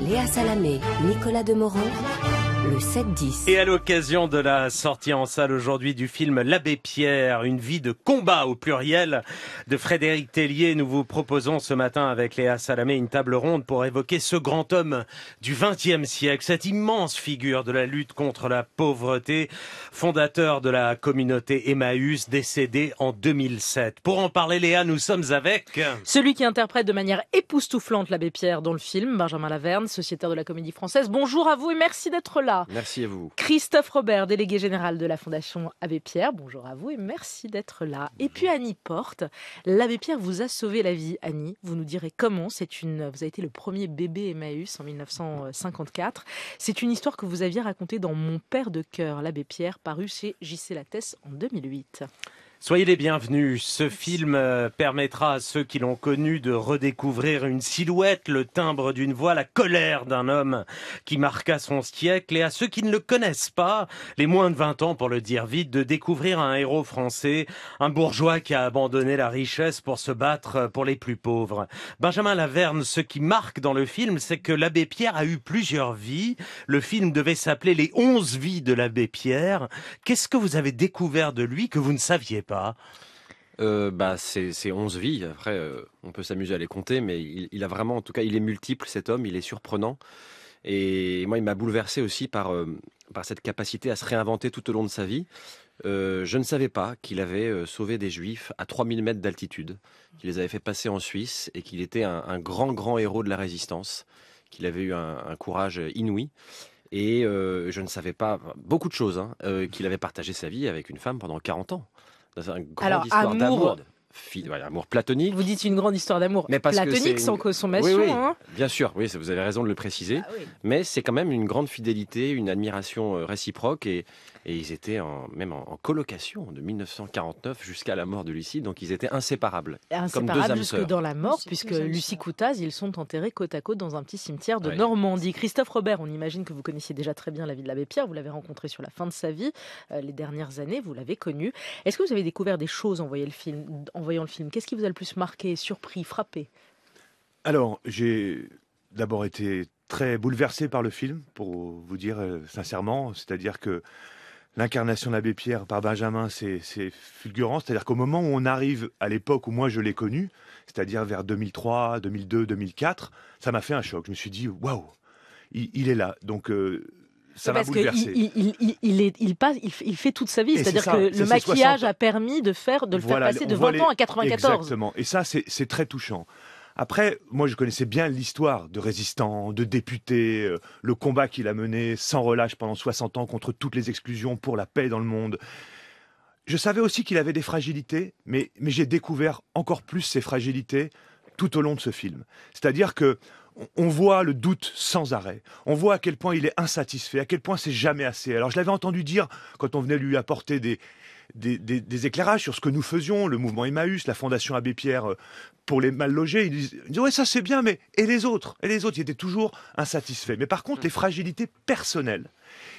Léa Salamé, Nicolas Demorand le 7-10. Et à l'occasion de la sortie en salle aujourd'hui du film L'Abbé Pierre, une vie de combat au pluriel de Frédéric Tellier, nous vous proposons ce matin avec Léa Salamé une table ronde pour évoquer ce grand homme du XXe siècle, cette immense figure de la lutte contre la pauvreté, fondateur de la communauté Emmaüs, décédé en 2007. Pour en parler, Léa, nous sommes avec... Celui qui interprète de manière époustouflante l'Abbé Pierre dans le film, Benjamin Laverne, sociétaire de la comédie française. Bonjour à vous et merci d'être là. Merci à vous. Christophe Robert, délégué général de la Fondation Abbé Pierre, bonjour à vous et merci d'être là. Et puis Annie Porte, l'Abbé Pierre vous a sauvé la vie, Annie. Vous nous direz comment. C'est une, vous avez été le premier bébé Emmaüs en 1954. C'est une histoire que vous aviez racontée dans Mon Père de cœur, l'Abbé Pierre, paru chez J.C. Lattès en 2008. Soyez les bienvenus. Ce film euh, permettra à ceux qui l'ont connu de redécouvrir une silhouette, le timbre d'une voix, la colère d'un homme qui marqua son siècle et à ceux qui ne le connaissent pas, les moins de 20 ans pour le dire vite, de découvrir un héros français, un bourgeois qui a abandonné la richesse pour se battre pour les plus pauvres. Benjamin Laverne, ce qui marque dans le film, c'est que l'abbé Pierre a eu plusieurs vies. Le film devait s'appeler Les 11 vies de l'abbé Pierre. Qu'est-ce que vous avez découvert de lui que vous ne saviez pas pas euh, bah, c'est 11 vies. Après, euh, on peut s'amuser à les compter, mais il, a vraiment, en tout cas, il est multiple, cet homme, il est surprenant. Et moi, il m'a bouleversé aussi par, euh, par cette capacité à se réinventer tout au long de sa vie. je ne savais pas qu'il avait sauvé des juifs à 3000 mètres d'altitude, qu'il les avait fait passer en Suisse et qu'il était un, grand, grand héros de la résistance, qu'il avait eu un, courage inouï et je ne savais pas beaucoup de choses, hein, qu'il avait partagé sa vie avec une femme pendant 40 ans dans une grande Alors, histoire d'amour. amour platonique. Vous dites une grande histoire d'amour mais platonique sans consommation. Oui, hein. Bien sûr, oui, vous avez raison de le préciser. Ah mais c'est quand même une grande fidélité, une admiration euh, réciproque et, et ils étaient en, même en, colocation de 1949 jusqu'à la mort de Lucie. Donc ils étaient inséparables. Inséparables comme deux jusque dans la mort, puisque Lucie Coutaz, ils sont enterrés côte à côte dans un petit cimetière de Normandie. Christophe Robert, on imagine que vous connaissiez déjà très bien la vie de l'abbé Pierre. Vous l'avez rencontré sur la fin de sa vie. Euh, les dernières années, vous l'avez connu. Est-ce que vous avez découvert des choses en voyant le film, en voyant le film Qu'est-ce qui vous a le plus marqué, surpris, frappé Alors, j'ai d'abord été très bouleversé par le film, pour vous dire euh, sincèrement. C'est-à-dire que l'incarnation de l'abbé Pierre par Benjamin, c'est fulgurant. C'est-à-dire qu'au moment où on arrive à l'époque où moi je l'ai connu, c'est-à-dire vers 2003, 2002, 2004, ça m'a fait un choc. Je me suis dit, waouh, il, est là. Donc, euh, ça Parce qu'il il, il, passe, il, fait toute sa vie. C'est-à-dire que le maquillage a permis de, faire, de le faire passer de 20 ans à 94. Exactement. Et ça, c'est très touchant. Après, moi, je connaissais bien l'histoire de résistants, de députés, euh, le combat qu'il a mené sans relâche pendant 60 ans contre toutes les exclusions pour la paix dans le monde. Je savais aussi qu'il avait des fragilités, mais, mais j'ai découvert encore plus ces fragilités tout au long de ce film. C'est-à-dire que on voit le doute sans arrêt. On voit à quel point il est insatisfait, à quel point c'est jamais assez. Alors je l'avais entendu dire quand on venait lui apporter des, des, éclairages sur ce que nous faisions, le mouvement Emmaüs, la Fondation Abbé Pierre euh, pour les mal logés. Ils disent, ouais ça c'est bien, mais et les autres Et les autres, ils étaient toujours insatisfaits. Mais par contre, les mm. fragilités personnelles.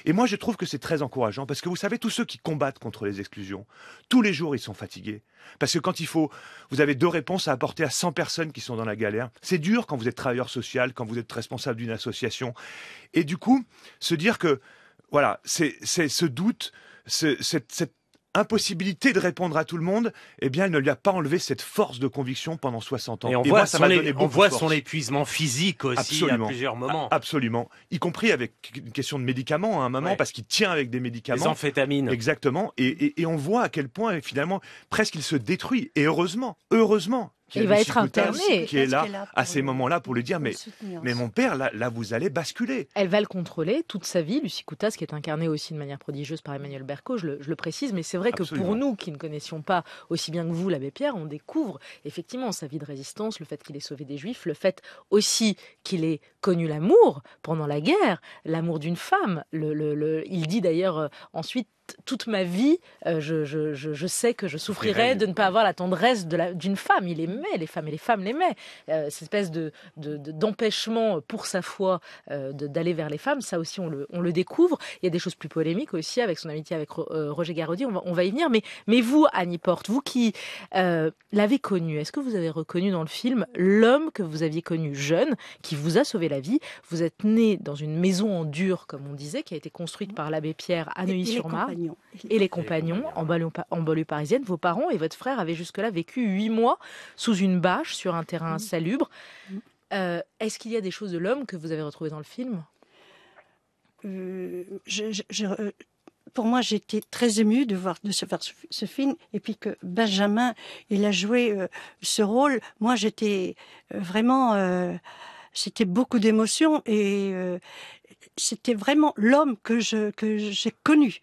Et moi, je trouve que c'est très encourageant parce que vous savez, tous ceux qui combattent contre les exclusions, tous les jours, ils sont fatigués. Parce que quand il faut, vous avez deux réponses à apporter à 100 personnes qui sont dans la galère. C'est dur quand vous êtes travailleur social, quand vous êtes responsable d'une association. Et du coup, se dire que, voilà, c'est ce doute, cette impossibilité de répondre à tout le monde, eh bien, elle ne lui a pas enlevé cette force de conviction pendant 60 ans. Et on, voit, on voit, son, épuisement physique aussi à plusieurs moments. Absolument. Y compris avec une question de médicaments à un moment, parce qu'il tient avec des médicaments. Des amphétamines. Exactement. Et, et on voit à quel point, finalement, presque il se détruit. Et heureusement, heureusement, qui, va être interné, qui est là, à ces moments-là pour lui dire mais, mais mon père, là, vous allez basculer. Elle va le contrôler toute sa vie, Lucie Coutas, qui est incarné aussi de manière prodigieuse par Emmanuel Berco, je le, précise, mais c'est vrai que pour nous qui ne connaissions pas aussi bien que vous l'abbé Pierre, on découvre effectivement sa vie de résistance, le fait qu'il ait sauvé des juifs, le fait aussi qu'il ait connu l'amour pendant la guerre, l'amour d'une femme. Le, le, il dit d'ailleurs euh, ensuite toute ma vie, euh, je, sais que je souffrirais de ne pas avoir la tendresse d'une femme. Il aimait les femmes et les femmes l'aimaient. Euh, cette espèce d'empêchement pour sa foi euh, d'aller vers les femmes, ça aussi on le, découvre. Il y a des choses plus polémiques aussi avec son amitié avec Roger Garaudy, on va, y venir. Mais, mais vous, Annie Porte, vous qui l'avez connu, est-ce que vous avez reconnu dans le film l'homme que vous aviez connu jeune, qui vous a sauvé la vie Vous êtes né dans une maison en dur, comme on disait, qui a été construite mm-hmm. par l'abbé Pierre à Neuilly-sur-Marne. Et les compagnons, en banlieue, parisienne, vos parents et votre frère avaient jusque-là vécu huit mois sous une bâche sur un terrain mm. salubre. Mm. Euh, est-ce qu'il y a des choses de l'homme que vous avez retrouvées dans le film euh, euh, pour moi, j'étais très émue de voir de se faire ce, film, et puis que Benjamin, il a joué ce rôle. Moi, j'étais vraiment, c'était beaucoup d'émotions, et c'était vraiment l'homme que je que j'ai connu.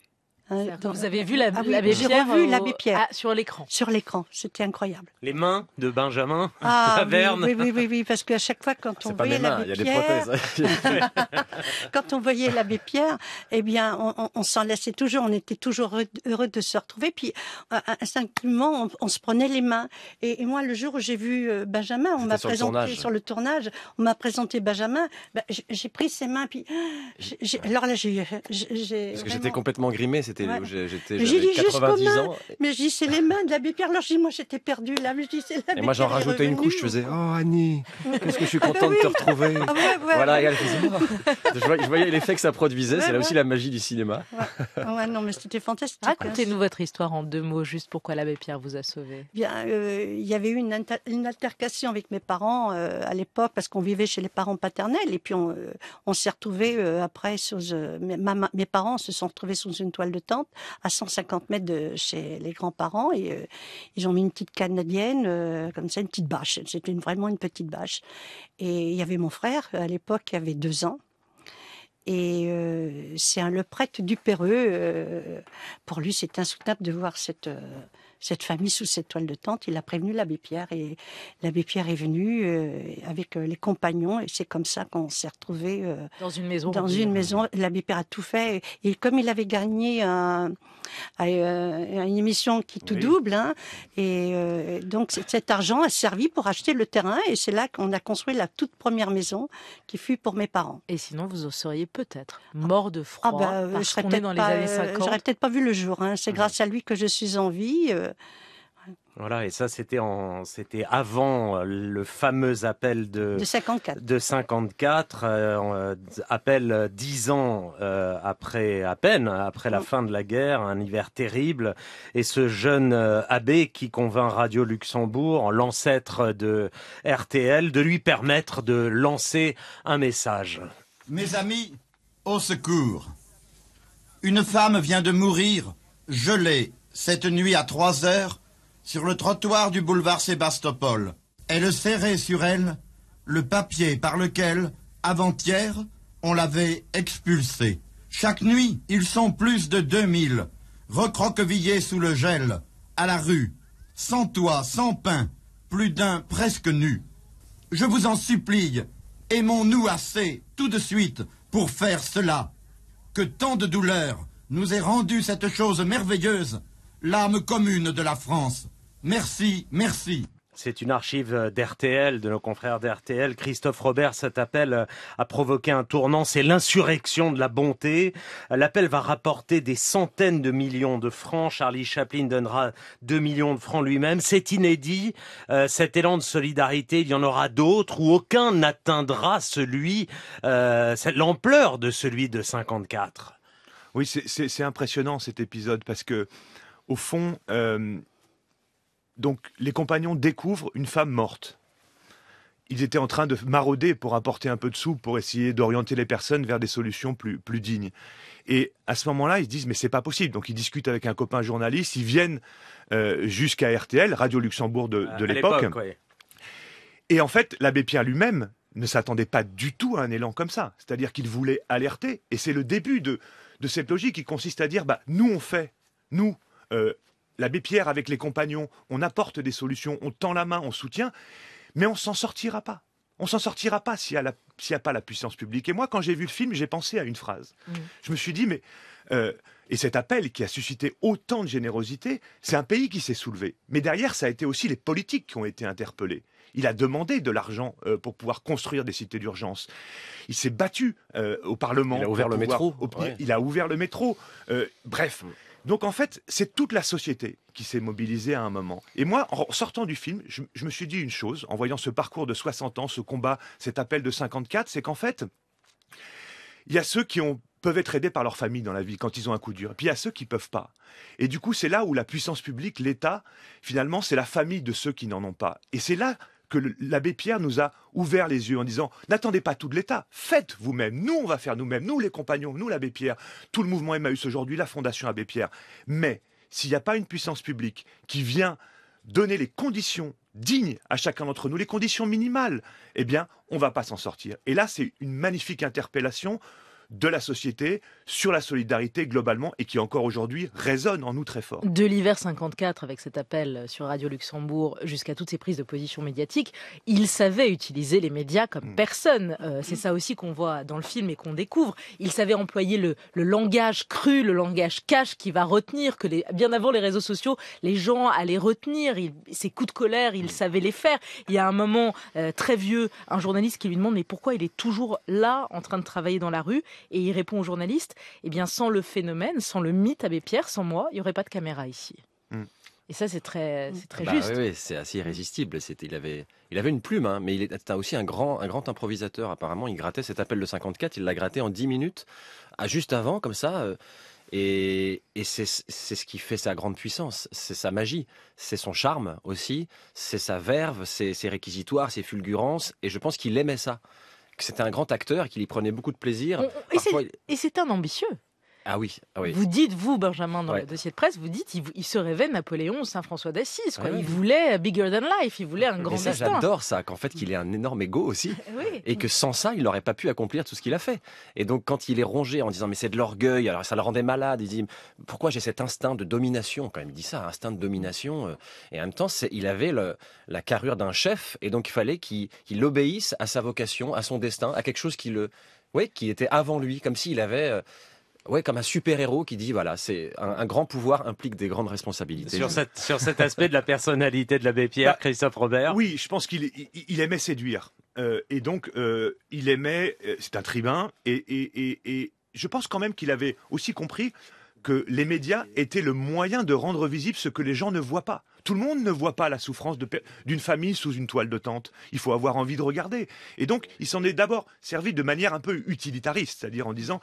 Vous avez vu l'abbé ah, Pierre, Pierre. Ah, sur l'écran Sur l'écran, c'était incroyable. Les mains de Benjamin ah, Taverne. Oui, oui, oui, oui, parce qu'à chaque fois quand on voyait l'abbé Pierre, hein. quand on voyait l'abbé Pierre, eh bien, on, s'en laissait toujours, on était toujours heureux de se retrouver. Puis euh, euh, instinctivement, on, on se prenait les mains. Et, moi, le jour où j'ai vu euh, Benjamin, on m'a présenté sur le tournage, on m'a présenté Benjamin. Bah, j'ai pris ses mains, puis alors là, j'ai. Parce que j'étais complètement grimé, j'étais j'étais 90 ans. Mais j'ai dit c'est les mains de l'abbé Pierre. Alors j'ai dit moi j'étais perdu là, mais j'ai dit c'est Et moi j'en rajoutais une couche, je faisais "Oh Annie, qu'est-ce que je suis contente de te retrouver." je, voyais, l'effet que ça produisait, c'est là aussi la magie du cinéma. Ah, non, mais c'était fantastique. Hein. Racontez-nous votre histoire en deux mots juste pourquoi l'abbé Pierre vous a sauvé. Bien, euh, il y avait eu une, altercation avec mes parents euh, à l'époque parce qu'on vivait chez les parents paternels et puis on, euh, s'est retrouvés après sous mes parents se sont retrouvés sous une toile de tente à 150 mètres de chez les grands-parents et euh, ils ont mis une petite canadienne, euh, comme ça, une petite bâche. C'était vraiment une petite bâche. Et il y avait mon frère, à l'époque, qui avait deux ans. Et euh, c'est le prêtre du Péreux. pour lui, c'est insoutenable de voir cette, cette famille sous cette toile de tente. Il a prévenu l'abbé Pierre et l'abbé Pierre est venu euh, avec euh, les compagnons et c'est comme ça qu'on s'est retrouvé euh, dans une maison. Dans une maison, l'abbé Pierre a tout fait et comme il avait gagné un, une émission qui tout double, hein, et donc cet argent a servi pour acheter le terrain et c'est là qu'on a construit la toute première maison qui fut pour mes parents. Et sinon, vous seriez peut-être ah. mort de ah, froid bah, parce qu'on est dans les années 50. J'aurais peut-être pas vu le jour. Hein. C'est mmh. grâce à lui que je suis en vie. Voilà, et ça c'était en c'était avant euh, le fameux appel de, de 54, euh, euh, appel dix ans après à peine après la mm. fin de la guerre, un hiver terrible, et ce jeune abbé qui convainc Radio Luxembourg, l'ancêtre de RTL, de lui permettre de lancer un message. Mes amis, au secours. Une femme vient de mourir, gelée, cette nuit à trois heures, sur le trottoir du boulevard Sébastopol. Elle serrait sur elle le papier par lequel, avant-hier, on l'avait expulsé. Chaque nuit, ils sont plus de deux mille, recroquevillés sous le gel, à la rue, sans toit, sans pain, plus d'un presque nu. Je vous en supplie, aimons-nous assez, tout de suite, pour faire cela. Que tant de douleurs nous ait rendu cette chose merveilleuse l'arme commune de la France. Merci, merci. C'est une archive d'RTL, de nos confrères d'RTL. Christophe Robert, cet appel a provoqué un tournant, c'est l'insurrection de la bonté. L'appel va rapporter des centaines de millions de francs. Charlie Chaplin donnera 2 millions de francs lui-même. C'est inédit, euh, cet élan de solidarité, il y en aura d'autres où aucun n'atteindra celui, euh, l'ampleur de celui de 54. Oui, c'est impressionnant cet épisode parce que au fond, euh, donc les compagnons découvrent une femme morte. Ils étaient en train de marauder pour apporter un peu de soupe, pour essayer d'orienter les personnes vers des solutions plus, plus dignes. Et à ce moment-là, ils se disent mais c'est pas possible. Donc ils discutent avec un copain journaliste, ils viennent euh, jusqu'à RTL, Radio Luxembourg de, euh, l'époque. Et en fait, l'abbé Pierre lui-même ne s'attendait pas du tout à un élan comme ça. C'est-à-dire qu'il voulait alerter. Et c'est le début de, de cette logique qui consiste à dire bah, nous on fait, nous euh, l'abbé Pierre avec les compagnons, on apporte des solutions, on tend la main, on soutient, mais on s'en sortira pas. On s'en sortira pas s'il n'y a, pas la puissance publique. Et moi, quand j'ai vu le film, j'ai pensé à une phrase. Mm. Je me suis dit, mais... Euh, et cet appel qui a suscité autant de générosité, c'est un pays qui s'est soulevé. Mais derrière, ça a été aussi les politiques qui ont été interpellés. Il a demandé de l'argent euh, pour pouvoir construire des cités d'urgence. Il s'est battu au Parlement. Il a ouvert le métro. Il a ouvert le métro. bref. Mm. Donc en fait, c'est toute la société qui s'est mobilisée à un moment. Et moi, en sortant du film, je, me suis dit une chose, en voyant ce parcours de 60 ans, ce combat, cet appel de 54, c'est qu'en fait, il y a ceux qui ont peuvent être aidés par leur famille dans la vie quand ils ont un coup dur. Et puis il y a ceux qui peuvent pas. Et du coup, c'est là où la puissance publique, l'État, finalement, c'est la famille de ceux qui n'en ont pas. Et c'est là que l'abbé Pierre nous a ouvert les yeux en disant n'attendez pas tout de l'État, faites vous-même. Nous, on va faire nous-mêmes, nous les compagnons, nous l'abbé Pierre, tout le mouvement Emmaüs aujourd'hui, la Fondation Abbé Pierre. Mais s'il n'y a pas une puissance publique qui vient donner les conditions dignes à chacun d'entre nous, les conditions minimales, eh bien, on ne va pas s'en sortir. Et là, c'est une magnifique interpellation de la société sur la solidarité globalement et qui encore aujourd'hui résonne en nous très fort. De l'hiver 54 avec cet appel sur Radio Luxembourg jusqu'à toutes ces prises de position médiatiques, il savait utiliser les médias comme mm. personne. Euh, c'est ça aussi qu'on voit dans le film et qu'on découvre. Il savait employer le, langage cru, le langage cash qui va retenir que bien avant les réseaux sociaux, les gens allaient retenir ces ses coups de colère, il mm. savait les faire. Il y a un moment euh, très vieux, un journaliste qui lui demande mais pourquoi il est toujours là en train de travailler dans la rue et il répond aux journalistes, eh bien sans le phénomène, sans le mythe Abbé Pierre, sans moi, il n'y aurait pas de caméra ici. Hmm. Et ça, c'est très, hmm. c'est très bah juste. Oui, c'est assez irrésistible. il avait, il avait une plume, hein, mais il était aussi un grand, un grand improvisateur. Apparemment, il grattait cet appel de 54. Il l'a gratté en 10 minutes, à juste avant, comme ça. Euh, et, c'est, c'est ce qui fait sa grande puissance. C'est sa magie. C'est son charme aussi. C'est sa verve. ses réquisitoires, ses fulgurances. Et je pense qu'il aimait ça que c'était un grand acteur et qu'il y prenait beaucoup de plaisir. et c'est un ambitieux. Ah oui, ah oui. Vous dites, vous, Benjamin, dans le dossier de presse, vous dites, il, se rêvait Napoléon Saint-François d'Assise. Ah il voulait euh, bigger than life, il voulait un grand ça, destin. J'adore ça, qu'en fait, qu'il ait un énorme ego aussi. Et que sans ça, il n'aurait pas pu accomplir tout ce qu'il a fait. Et donc, quand il est rongé en disant, mais c'est de l'orgueil, alors ça le rendait malade, il dit, pourquoi j'ai cet instinct de domination Quand il dit ça, instinct de domination. Euh. Et en même temps, il avait la carrure d'un chef, et donc il fallait qu'il obéisse à sa vocation, à son destin, à quelque chose qui le. ouais qui était avant lui, comme s'il avait euh, Ouais, comme un super-héros qui dit voilà, c'est un, grand pouvoir implique des grandes responsabilités. Sur, sur cet aspect de la personnalité de l'abbé Pierre, bah, Christophe Robert Oui, je pense qu'il aimait séduire. Euh, et donc, euh, il aimait. Euh, c'est un tribun. et, je pense quand même qu'il avait aussi compris que les médias étaient le moyen de rendre visible ce que les gens ne voient pas. Tout le monde ne voit pas la souffrance d'une famille sous une toile de tente. Il faut avoir envie de regarder. Et donc, il s'en est d'abord servi de manière un peu utilitariste, c'est-à-dire en disant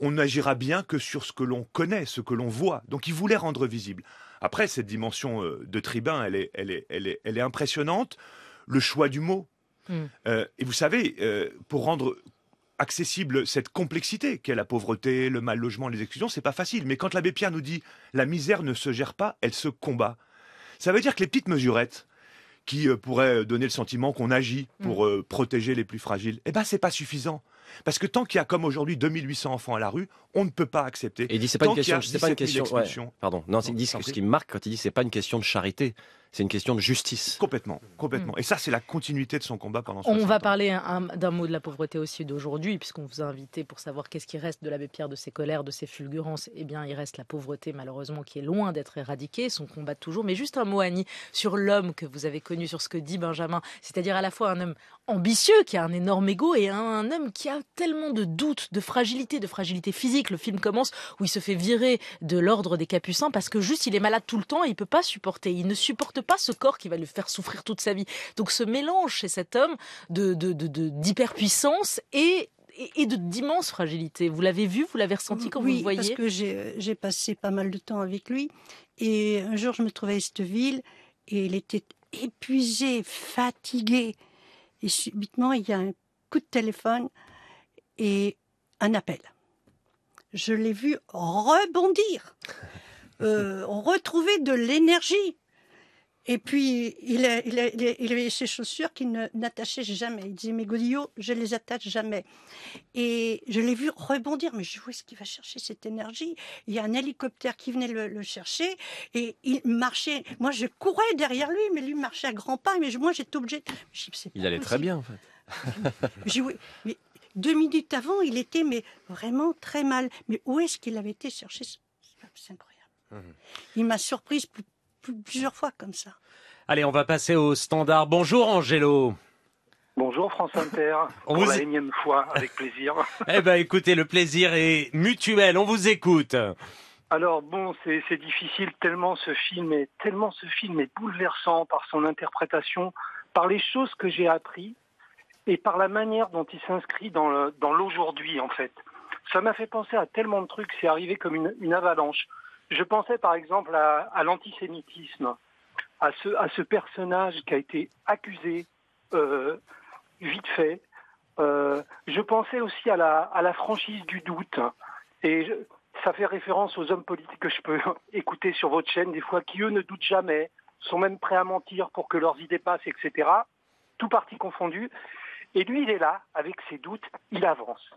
on n'agira bien que sur ce que l'on connaît, ce que l'on voit. Donc il voulait rendre visible. Après, cette dimension euh, de tribun, elle est, elle est, elle elle est impressionnante. Le choix du mot. Hmm. Euh, et vous savez, euh, pour rendre accessible cette complexité qu'est la pauvreté, le mal logement, les exclusions, c'est pas facile. Mais quand l'abbé Pierre nous dit la misère ne se gère pas, elle se combat, ça veut dire que les petites mesurettes, qui euh, pourrait euh, donner le sentiment qu'on agit mm. pour euh, protéger les plus fragiles. Eh ce ben, c'est pas suffisant. Parce que tant qu'il y a comme aujourd'hui 2800 enfants à la rue, on ne peut pas accepter. Et il dit c'est pas une question, pas une question. Pardon. Non, c'est ce qui marque quand il dit c'est pas une question de charité c'est une question de justice. Complètement, mm. complètement. Et ça, c'est la continuité de son combat pendant. On va parler d'un mot de la pauvreté aussi d'aujourd'hui, puisqu'on vous a invité pour savoir qu'est-ce qui reste de l'abbé Pierre, de ses colères, de ses fulgurances. Eh bien, il reste la pauvreté, malheureusement, qui est loin d'être éradiquée. Son combat toujours. Mais juste un mot, Annie, sur l'homme que vous avez connu, sur ce que dit Benjamin, c'est-à-dire à la fois un homme ambitieux, qui a un énorme ego, et un homme qui a tellement de doutes, de fragilité, de fragilité physique. Le film commence où il se fait virer de l'ordre des Capucins parce que juste il est malade tout le temps et il peut pas supporter. Il ne supporte pas ce corps qui va le faire souffrir toute sa vie. Donc ce mélange chez cet homme de, de, d'hyperpuissance et et de d'immenses fragilité. Vous l'avez vu, vous l'avez ressenti quand vous le voyez parce que j'ai, passé pas mal de temps avec lui. Et un jour, je me trouvais à ville et il était épuisé, fatigué. Et subitement, il y a un coup de téléphone et un appel. Je l'ai vu rebondir, euh, retrouver de l'énergie. Et puis, il, a, avait ses chaussures qu'il n'attachait jamais. Il disait, Mais godillots, je les attache jamais. Et je l'ai vu rebondir. Mais je vois ce qu'il va chercher cette énergie Il y a un hélicoptère qui venait le, chercher et il marchait. Moi, je courais derrière lui, mais lui marchait à grands pas. Mais moi, j'étais obligée. il allait très bien, en fait. mais deux minutes avant, il était mais vraiment très mal. Mais où est-ce qu'il avait été chercher C'est incroyable. Mmh. Il m'a surprise plusieurs fois comme ça. Allez, on va passer au standard. Bonjour Angelo. Bonjour France Inter, on pour la énième fois, avec plaisir. eh bien écoutez, le plaisir est mutuel, on vous écoute. Alors bon, c'est difficile tellement ce film est tellement ce film est bouleversant par son interprétation, par les choses que j'ai apprises et par la manière dont il s'inscrit dans l'aujourd'hui en fait. Ça m'a fait penser à tellement de trucs, c'est arrivé comme une avalanche. Je pensais par exemple à, l'antisémitisme, à ce, à ce personnage qui a été accusé euh, vite fait. Euh, je pensais aussi à la, à la franchise du doute. Et ça fait référence aux hommes politiques que je peux écouter sur votre chaîne, des fois, qui eux ne doutent jamais, sont même prêts à mentir pour que leurs idées passent, etc. Tout parti confondu. Et lui, il est là, avec ses doutes, il avance.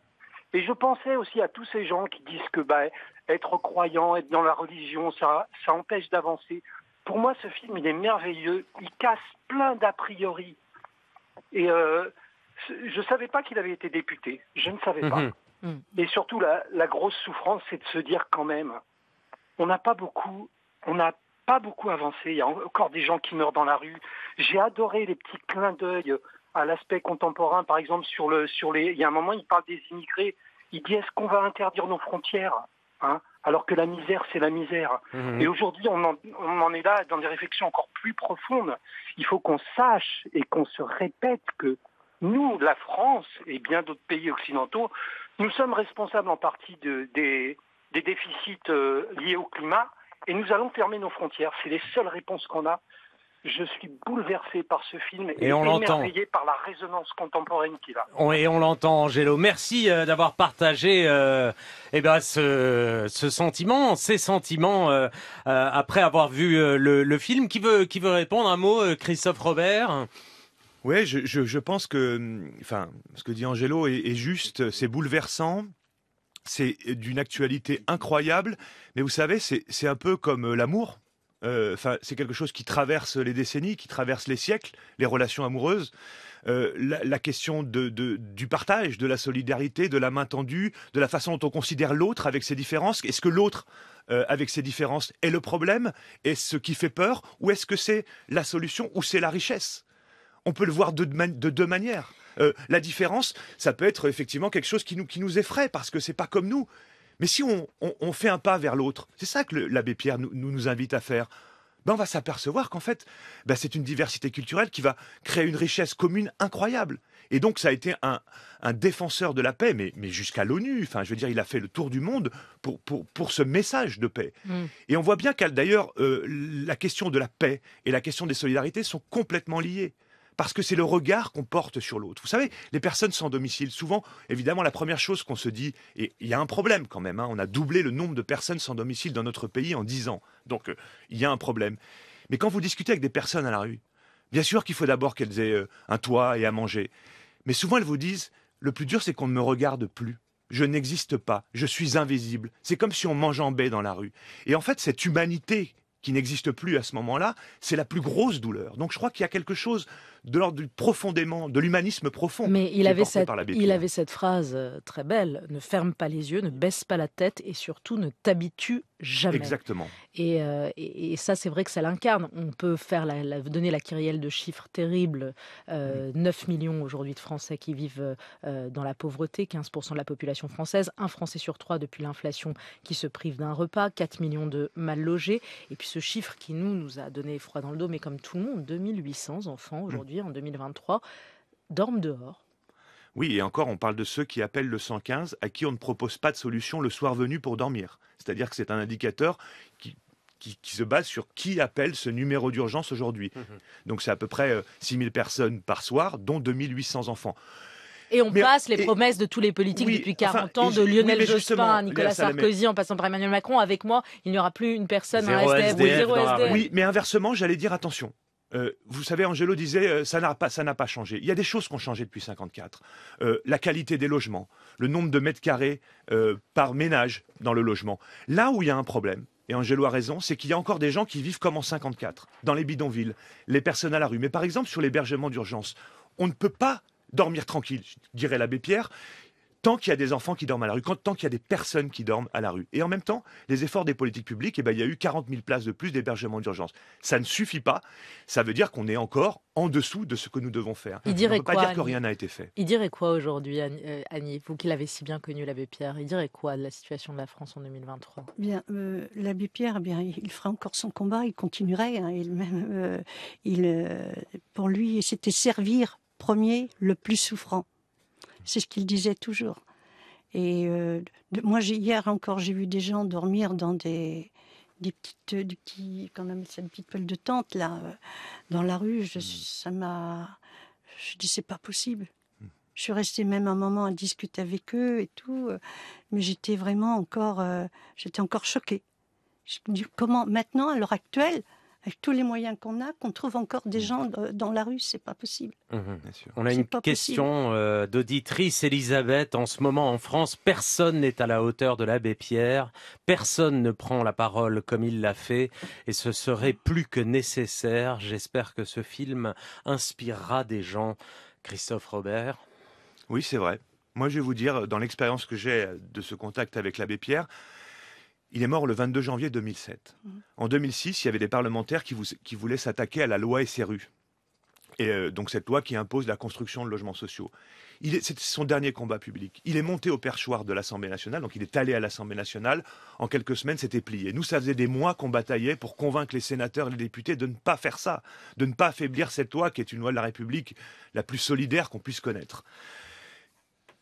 Et je pensais aussi à tous ces gens qui disent que bah, être croyant, être dans la religion, ça, ça empêche d'avancer. Pour moi, ce film, il est merveilleux. Il casse plein d'a priori. Et euh, je ne savais pas qu'il avait été député. Je ne savais pas. Mais mhm. surtout, la, la grosse souffrance, c'est de se dire quand même, on n'a pas beaucoup, on n'a pas beaucoup avancé. Il y a encore des gens qui meurent dans la rue. J'ai adoré les petits clins d'œil à l'aspect contemporain, par exemple sur le, sur les. Il y a un moment, il parle des immigrés. Il dit est-ce qu'on va interdire nos frontières Hein, alors que la misère, c'est la misère. Mhm. Et aujourd'hui, on, en est là dans des réflexions encore plus profondes. Il faut qu'on sache et qu'on se répète que nous, la France et bien d'autres pays occidentaux, nous sommes responsables en partie des, déficits euh, liés au climat et nous allons fermer nos frontières. C'est les seules réponses qu'on a. Je suis bouleversé par ce film et, on émerveillé par la résonance contemporaine qu'il a. et on l'entend, Angelo. Merci euh, d'avoir partagé euh, eh ben, ce, sentiment, ces sentiments euh, euh, après avoir vu le, film. Qui veut, qui veut répondre un mot, Christophe Robert Oui, je, pense que mm, enfin, ce que dit Angelo est, est juste. C'est bouleversant c'est d'une actualité incroyable, mais vous savez, c'est un peu comme l'amour. Euh, c'est quelque chose qui traverse les décennies, qui traverse les siècles, les relations amoureuses. Euh, la, question du partage, de la solidarité, de la main tendue, de la façon dont on considère l'autre avec ses différences. Est-ce que l'autre, euh, avec ses différences, est le problème Est-ce ce qui fait peur Ou est-ce que c'est la solution ou c'est la richesse On peut le voir de, deux manières. la différence, ça peut être effectivement quelque chose qui nous, qui effraie parce que ce n'est pas comme nous. Mais si on, fait un pas vers l'autre, c'est ça que l'abbé Pierre nous, invite à faire. Ben, on va s'apercevoir qu'en fait, ben, c'est une diversité culturelle qui va créer une richesse commune incroyable. Et donc, ça a été un, défenseur de la paix, mais, jusqu'à l'ONU. Enfin, je veux dire, il a fait le tour du monde pour, ce message de paix. Mm. Et on voit bien qu'ailleurs, d'ailleurs, euh, la question de la paix et la question des solidarités sont complètement liées parce que c'est le regard qu'on porte sur l'autre. Vous savez, les personnes sans domicile, souvent, évidemment, la première chose qu'on se dit, et il y a un problème quand même, hein, on a doublé le nombre de personnes sans domicile dans notre pays en 10 ans. Donc, euh, il y a un problème. Mais quand vous discutez avec des personnes à la rue, bien sûr qu'il faut d'abord qu'elles aient euh, un toit et à manger. Mais souvent, elles vous disent, le plus dur, c'est qu'on ne me regarde plus. Je n'existe pas, je suis invisible. C'est comme si on m'enjambait en baie dans la rue. Et en fait, cette humanité qui n'existe plus à ce moment-là, c'est la plus grosse douleur. Donc je crois qu'il y a quelque chose de l'ordre du profondément, de l'humanisme profond. Mais il avait, cette, il avait cette phrase euh, très belle, ne ferme pas les yeux, ne baisse pas la tête et surtout ne t'habitue jamais. Exactement. Euh, et, ça, c'est vrai que ça l'incarne. On peut faire la, donner la kyrielle de chiffres terribles. 9 euh, millions aujourd'hui de Français qui vivent euh, dans la pauvreté, 15% de la population française, un Français sur trois depuis l'inflation qui se prive d'un repas, 4 millions de mal logés. Et puis ce chiffre qui nous, nous a donné froid dans le dos, mais comme tout le monde, 2800 enfants mmh. aujourd'hui en 2023 dorment dehors oui, et encore, on parle de ceux qui appellent le 115, à qui on ne propose pas de solution le soir venu pour dormir. C'est-à-dire que c'est un indicateur qui, se base sur qui appelle ce numéro d'urgence aujourd'hui. Mhm. Donc c'est à peu près 6000 euh, personnes par soir, dont 2800 enfants. Et on passe les promesses de tous les politiques depuis 40 ans, de Lionel Jospin à Nicolas Sarkozy en passant par Emmanuel Macron. Avec moi, il n'y aura plus une personne en SDF, SDF. Oui, mais inversement, j'allais dire attention. Euh, vous savez, Angelo disait, euh, ça n'a pas, pas changé. Il y a des choses qui ont changé depuis 54. Euh, la qualité des logements, le nombre de mètres carrés par ménage dans le logement. Là où il y a un problème, et Angelo a raison, c'est qu'il y a encore des gens qui vivent comme en 54, dans les bidonvilles, les personnes à la rue. Mais par exemple, sur l'hébergement d'urgence, on ne peut pas dormir tranquille, dirait l'abbé Pierre tant qu'il y a des enfants qui dorment à la rue, tant qu'il y a des personnes qui dorment à la rue. Et en même temps, les efforts des politiques publiques, eh ben, il y a eu 40 000 places de plus d'hébergement d'urgence. Ça ne suffit pas. Ça veut dire qu'on est encore en dessous de ce que nous devons faire. Il on ne peut pas dire que rien n'a été fait. Il dirait quoi aujourd'hui, Annie, euh, vous qui l'avez si bien connu, l'abbé Pierre Il dirait quoi de la situation de la France en 2023 Bien, euh, l'abbé Pierre, eh il fera encore son combat, il continuerait. Hein. il même, euh, il, pour lui, c'était servir premier le plus souffrant. C'est ce qu'il disait toujours. Et euh, moi, hier encore, j'ai vu des gens dormir dans des, petites, quand même, cette petite pelle de tente là, euh, dans la rue. Mm. ça m'a, je dis c'est pas possible. Mm. Je suis restée même un moment à discuter avec eux et tout, euh, mais j'étais vraiment encore, j'étais encore choquée. Je me dis comment maintenant, à l'heure actuelle, avec tous les moyens qu'on a, qu'on trouve encore des mm. gens euh, dans la rue, c'est pas possible. Mhm. On a une question euh, d'auditrice Elisabeth. En ce moment, en France, personne n'est à la hauteur de l'abbé Pierre. Personne ne prend la parole comme il l'a fait, et ce serait plus que nécessaire. J'espère que ce film inspirera des gens. Christophe Robert. Oui, c'est vrai. Moi, je vais vous dire, dans l'expérience que j'ai de ce contact avec l'abbé Pierre, il est mort le 22 janvier 2007. Mhm. En 2006, il y avait des parlementaires qui, voulaient s'attaquer à la loi SRU. Et euh, donc cette loi qui impose la construction de logements sociaux. C'était son dernier combat public. Il est monté au perchoir de l'Assemblée nationale, donc il est allé à l'Assemblée nationale. En quelques semaines, c'était plié. Nous, ça faisait des mois qu'on bataillait pour convaincre les sénateurs et les députés de ne pas faire ça, de ne pas affaiblir cette loi qui est une loi de la République la plus solidaire qu'on puisse connaître.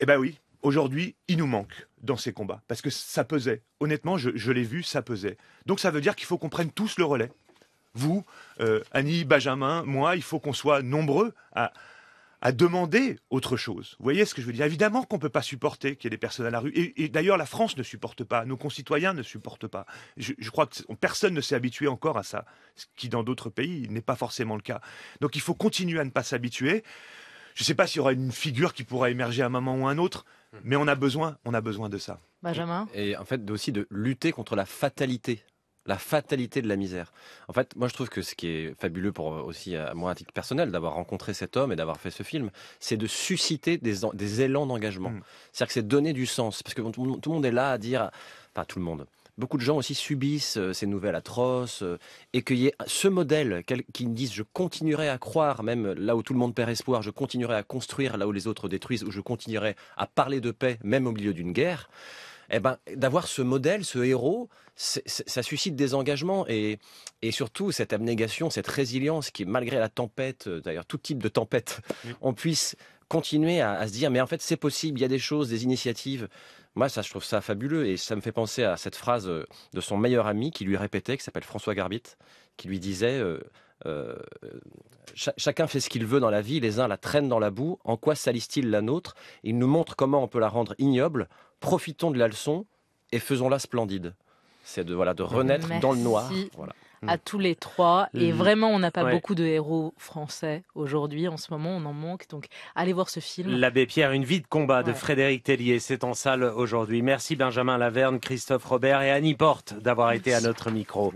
Eh bien oui, aujourd'hui, il nous manque dans ces combats. Parce que ça pesait. Honnêtement, je, l'ai vu, ça pesait. Donc ça veut dire qu'il faut qu'on prenne tous le relais. Vous, euh, Annie, Benjamin, moi, il faut qu'on soit nombreux à, demander autre chose. Vous voyez ce que je veux dire Évidemment qu'on ne peut pas supporter qu'il y ait des personnes à la rue. Et, d'ailleurs, la France ne supporte pas, nos concitoyens ne supportent pas. Je, je crois que personne ne s'est habitué encore à ça, ce qui dans d'autres pays n'est pas forcément le cas. Donc il faut continuer à ne pas s'habituer. Je ne sais pas s'il y aura une figure qui pourra émerger à un moment ou à un autre, Mm. Mais on a besoin, on a besoin de ça. Benjamin Et en fait, aussi de lutter contre la fatalité la fatalité de la misère. En fait, moi je trouve que ce qui est fabuleux pour euh, aussi euh, à moi titre personnel d'avoir rencontré cet homme et d'avoir fait ce film, c'est de susciter des, élans d'engagement. Mm. C'est-à-dire que c'est donner du sens parce que tout le monde est là à dire, enfin tout le monde beaucoup de gens aussi subissent euh, ces nouvelles atroces euh, et qu'il y ait ce modèle qui disent je continuerai à croire, même là où tout le monde perd espoir, je continuerai à construire là où les autres détruisent, ou je continuerai à parler de paix même au milieu d'une guerre. Eh ben, d'avoir ce modèle, ce héros, ça suscite des engagements et, et surtout cette abnégation, cette résilience qui, malgré la tempête, euh, d'ailleurs tout type de tempête, on puisse continuer à, se dire, mais en fait, c'est possible, il y a des choses, des initiatives. Moi, ça, je trouve ça fabuleux et ça me fait penser à cette phrase euh, de son meilleur ami qui lui répétait, qui s'appelle François Garbit, qui lui disait euh, euh, Chacun fait ce qu'il veut dans la vie, les uns la traînent dans la boue, en quoi salissent-ils la nôtre Il nous montre comment on peut la rendre ignoble, profitons de la leçon et faisons-la splendide. C'est de, voilà, de renaître dans le noir. Voilà. Mm. à tous les trois. Et mm. vraiment, on n'a pas beaucoup de héros français aujourd'hui. En ce moment, on en manque. Donc, allez voir ce film. L'abbé Pierre, une vie de combat de Frédéric Tellier. C'est en salle aujourd'hui. Merci Benjamin Laverne, Christophe Robert et Annie Porte d'avoir été à notre micro.